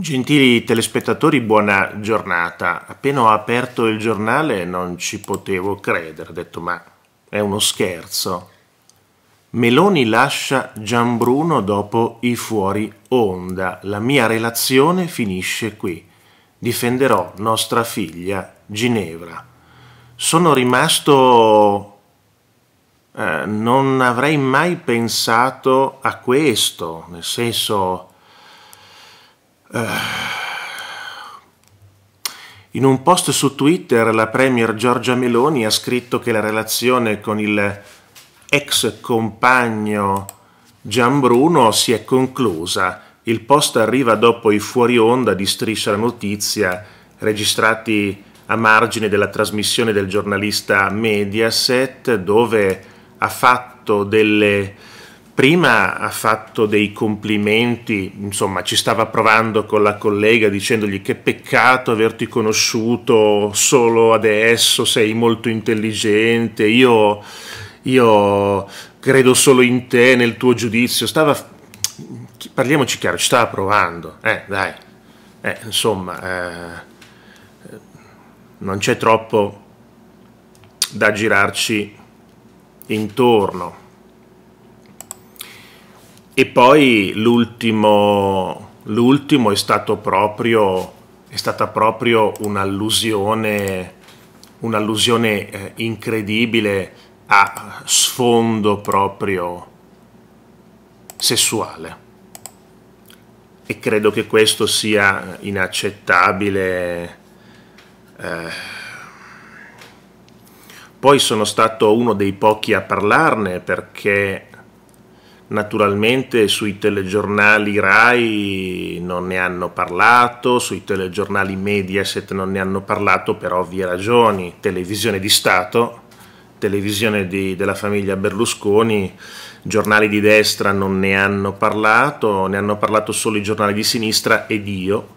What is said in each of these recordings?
Gentili telespettatori, buona giornata. Appena ho aperto il giornale non ci potevo credere, ho detto ma è uno scherzo. Meloni lascia Gianbruno dopo i fuori onda. La mia relazione finisce qui. Difenderò nostra figlia Ginevra. Sono rimasto... Eh, non avrei mai pensato a questo, nel senso eh. In un post su Twitter la Premier Giorgia Meloni ha scritto che la relazione con il ex compagno Gianbruno si è conclusa. Il post arriva dopo i fuori onda di Striscia la Notizia registrati a margine della trasmissione del giornalista Mediaset dove ha fatto delle prima ha fatto dei complimenti, insomma ci stava provando con la collega dicendogli che peccato averti conosciuto solo adesso, sei molto intelligente, io, io credo solo in te, nel tuo giudizio, stava, parliamoci chiaro, ci stava provando, eh dai, eh, insomma, eh, non c'è troppo da girarci intorno. E poi l'ultimo, l'ultimo è, stato proprio, è stata proprio un'allusione, un'allusione eh, incredibile a sfondo proprio sessuale. E credo che questo sia inaccettabile. Eh, poi sono stato uno dei pochi a parlarne perché Naturalmente sui telegiornali RAI non ne hanno parlato, sui telegiornali Mediaset non ne hanno parlato per ovvie ragioni, televisione di Stato, televisione di, della famiglia Berlusconi, giornali di destra non ne hanno parlato, ne hanno parlato solo i giornali di sinistra ed io,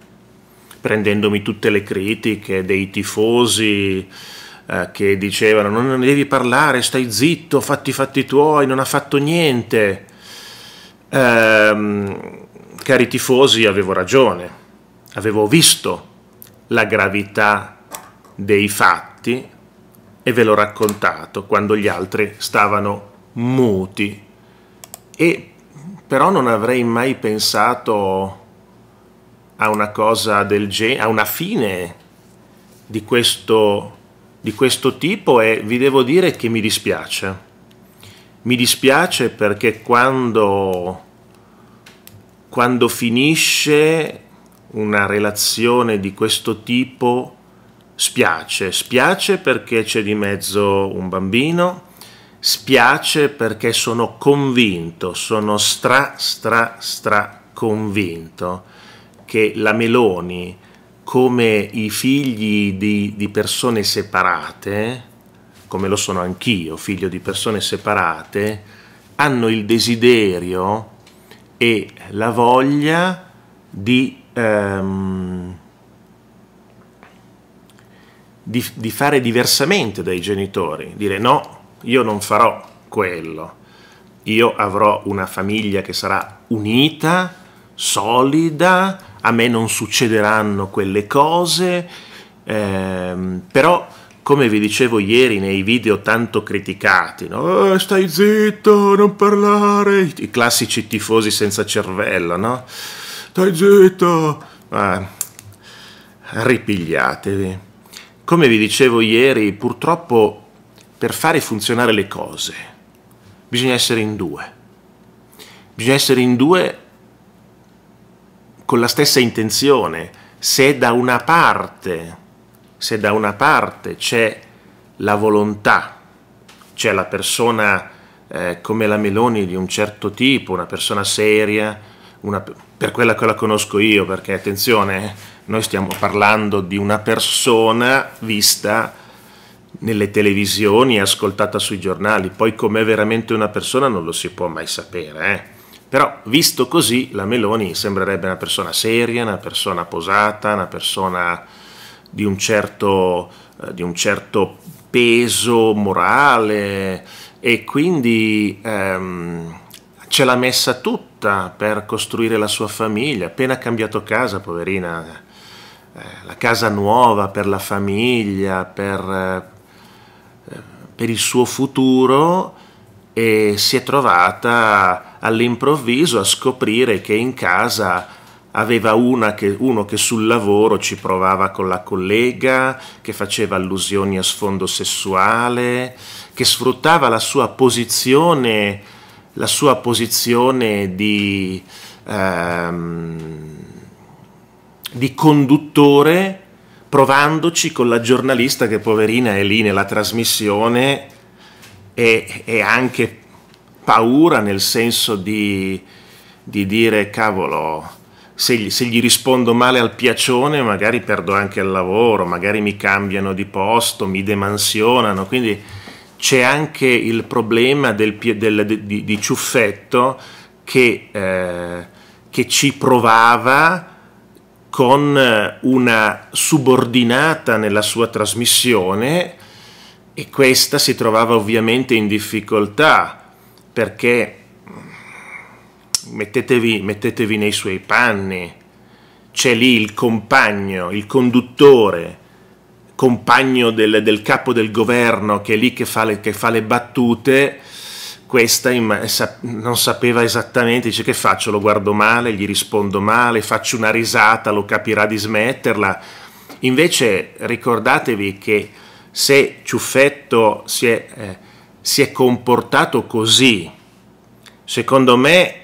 prendendomi tutte le critiche dei tifosi, eh, che dicevano non, ne devi parlare, stai zitto, fatti i fatti tuoi, non ha fatto niente ehm, cari tifosi, avevo ragione, avevo visto la gravità dei fatti e ve l'ho raccontato quando gli altri stavano muti. E però non avrei mai pensato a una cosa del genere, a una fine di questo, di questo tipo e vi devo dire che mi dispiace. Mi dispiace perché quando, quando finisce una relazione di questo tipo spiace, spiace perché c'è di mezzo un bambino, spiace perché sono convinto, sono stra stra stra convinto che la Meloni, come i figli di, di persone separate, come lo sono anch'io, figlio di persone separate, hanno il desiderio e la voglia di, ehm, di, di fare diversamente dai genitori, dire no, io non farò quello, io avrò una famiglia che sarà unita, solida, a me non succederanno quelle cose, ehm, però come vi dicevo ieri nei video tanto criticati, no? eh, stai zitto, non parlare, i classici tifosi senza cervello, no? Stai zitto, eh, ripigliatevi. Come vi dicevo ieri, purtroppo per fare funzionare le cose bisogna essere in due. Bisogna essere in due con la stessa intenzione. Se da una parte se da una parte c'è la volontà, c'è la persona eh, come la Meloni di un certo tipo, una persona seria, una, per quella che la conosco io, perché attenzione, eh, noi stiamo parlando di una persona vista nelle televisioni, ascoltata sui giornali, poi com'è veramente una persona non lo si può mai sapere. Eh? Però visto così la Meloni sembrerebbe una persona seria, una persona posata, una persona di un certo, eh, di un certo peso morale e quindi ehm, ce l'ha messa tutta per costruire la sua famiglia, appena ha cambiato casa, poverina, eh, eh la casa nuova per la famiglia, per, eh, eh, per il suo futuro e si è trovata all'improvviso a scoprire che in casa aveva che, uno che sul lavoro ci provava con la collega, che faceva allusioni a sfondo sessuale, che sfruttava la sua posizione, la sua posizione di, ehm, di conduttore provandoci con la giornalista che poverina è lì nella trasmissione e, e anche paura nel senso di, di dire cavolo, se gli, se gli, rispondo male al piacione magari perdo anche il lavoro, magari mi cambiano di posto, mi demansionano, quindi c'è anche il problema del, del, di, di, ciuffetto che, eh, che ci provava con eh, una subordinata nella sua trasmissione e questa si trovava ovviamente in difficoltà perché mettetevi, mettetevi nei suoi panni, c'è lì il compagno, il conduttore, compagno del, del, capo del governo che è lì che fa le, che fa le battute, questa in, sa, non sapeva esattamente, dice che faccio, lo guardo male, gli rispondo male, faccio una risata, lo capirà di smetterla. Invece ricordatevi che se Ciuffetto si è, eh, si è comportato così, secondo me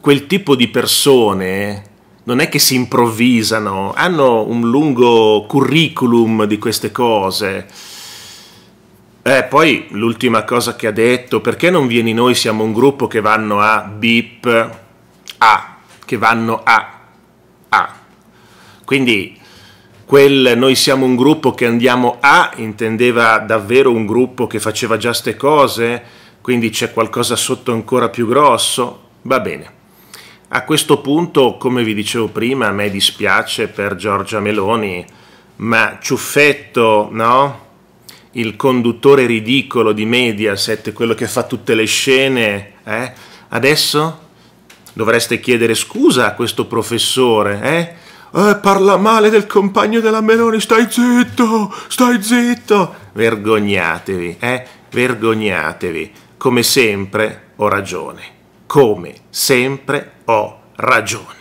quel tipo di persone non è che si improvvisano, hanno un lungo curriculum di queste cose. Eh, poi l'ultima cosa che ha detto, perché non vieni noi, siamo un gruppo che vanno a bip, a, che vanno a, a. Quindi quel noi siamo un gruppo che andiamo a intendeva davvero un gruppo che faceva già ste cose, quindi c'è qualcosa sotto ancora più grosso, Va bene. A questo punto, come vi dicevo prima, a me dispiace per Giorgia Meloni, ma Ciuffetto, no? Il conduttore ridicolo di Mediaset, quello che fa tutte le scene, eh? Adesso dovreste chiedere scusa a questo professore, eh? Eh, parla male del compagno della Meloni, stai zitto, stai zitto. Vergognatevi, eh? Vergognatevi. Come sempre ho ragione come sempre ho ragione.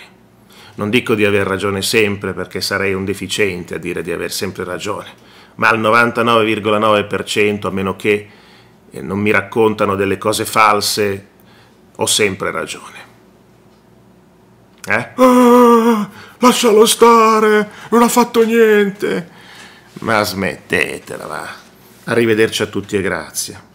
Non dico di aver ragione sempre perché sarei un deficiente a dire di aver sempre ragione, ma al 99,9% a meno che eh, non mi raccontano delle cose false, ho sempre ragione. Eh? Ah, lascialo stare, non ha fatto niente. Ma smettetela, va. Arrivederci a tutti e grazie.